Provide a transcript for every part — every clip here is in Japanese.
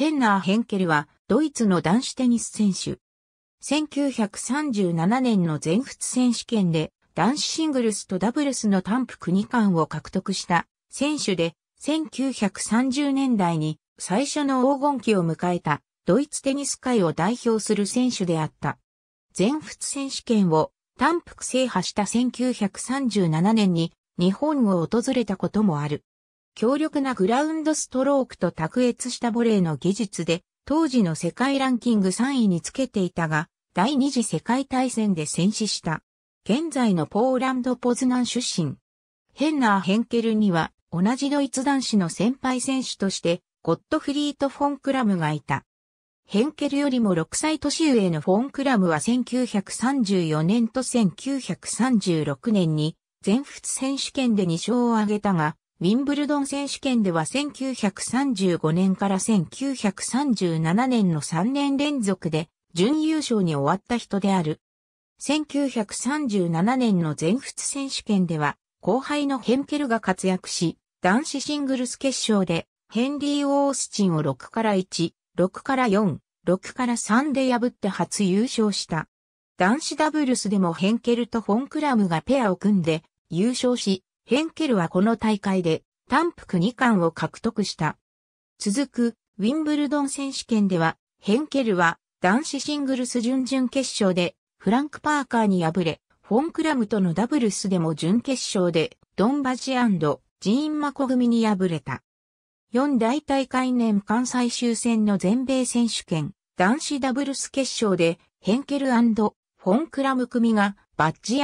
ヘンナー・ヘンケルは、ドイツの男子テニス選手。1937年の全仏選手権で、男子シングルスとダブルスの単服2冠を獲得した選手で、1930年代に最初の黄金期を迎えたドイツテニス界を代表する選手であった。全仏選手権を単服制覇した1937年に日本を訪れたこともある。強力なグラウンドストロークと卓越したボレーの技術で、当時の世界ランキング3位につけていたが、第二次世界大戦で戦死した。現在のポーランド・ポズナン出身。ヘンナー・ヘンケルには、同じドイツ男子の先輩選手として、ゴッドフリート・フォン・クラムがいた。ヘンケルよりも6歳年上のフォン・クラムは1934年と1936年に全仏選手権で2勝を挙げたが、ウィンブルドン選手権では1935年から1937年の3年連続で準優勝に終わった人である。1937年の全仏選手権では後輩のヘンケルが活躍し、男子シングルス決勝でヘンリー・オースチンを6から1、6から4、6から3で破って初優勝した。男子ダブルスでもヘンケルとフォンクラムがペアを組んで優勝し、ヘンケルはこの大会で単服2冠を獲得した。続くウィンブルドン選手権ではヘンケルは男子シングルス準々決勝でフランク・パーカーに敗れ、フォンクラムとのダブルスでも準決勝でドンバジジーン・マコ組に敗れた。4大大会年間最終戦の全米選手権男子ダブルス決勝でヘンケルフォンクラム組がバッジ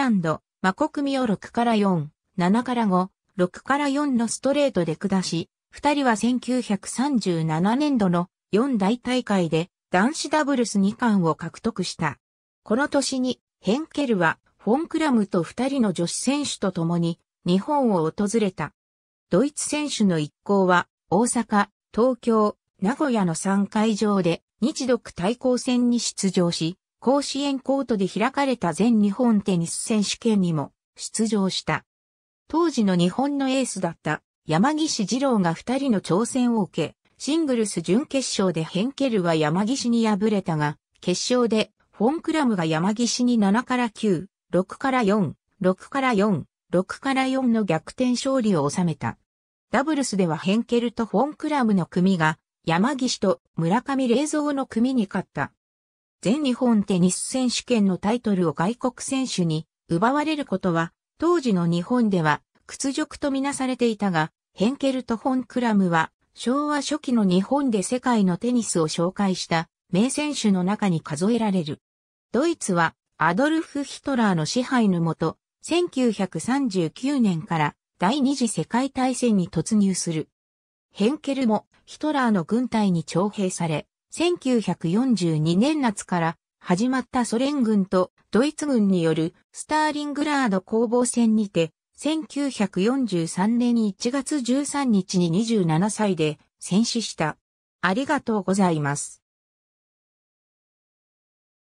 マコ組を6から4、7から5、6から4のストレートで下し、二人は1937年度の4大大会で男子ダブルス2冠を獲得した。この年にヘンケルはフォンクラムと二人の女子選手と共に日本を訪れた。ドイツ選手の一行は大阪、東京、名古屋の3会場で日独対抗戦に出場し、甲子園コートで開かれた全日本テニス選手権にも出場した。当時の日本のエースだった山岸二郎が二人の挑戦を受け、シングルス準決勝でヘンケルは山岸に敗れたが、決勝でフォンクラムが山岸に7から9、6から4、6から4、6から4の逆転勝利を収めた。ダブルスではヘンケルとフォンクラムの組が、山岸と村上冷蔵の組に勝った。全日本テニス選手権のタイトルを外国選手に奪われることは当時の日本では屈辱とみなされていたが、ヘンケルとホンクラムは昭和初期の日本で世界のテニスを紹介した名選手の中に数えられる。ドイツはアドルフ・ヒトラーの支配のもと、1939年から第二次世界大戦に突入する。ヘンケルもヒトラーの軍隊に徴兵され、1942年夏から始まったソ連軍とドイツ軍によるスターリングラード攻防戦にて、1943年1月13日に27歳で戦死した。ありがとうございます。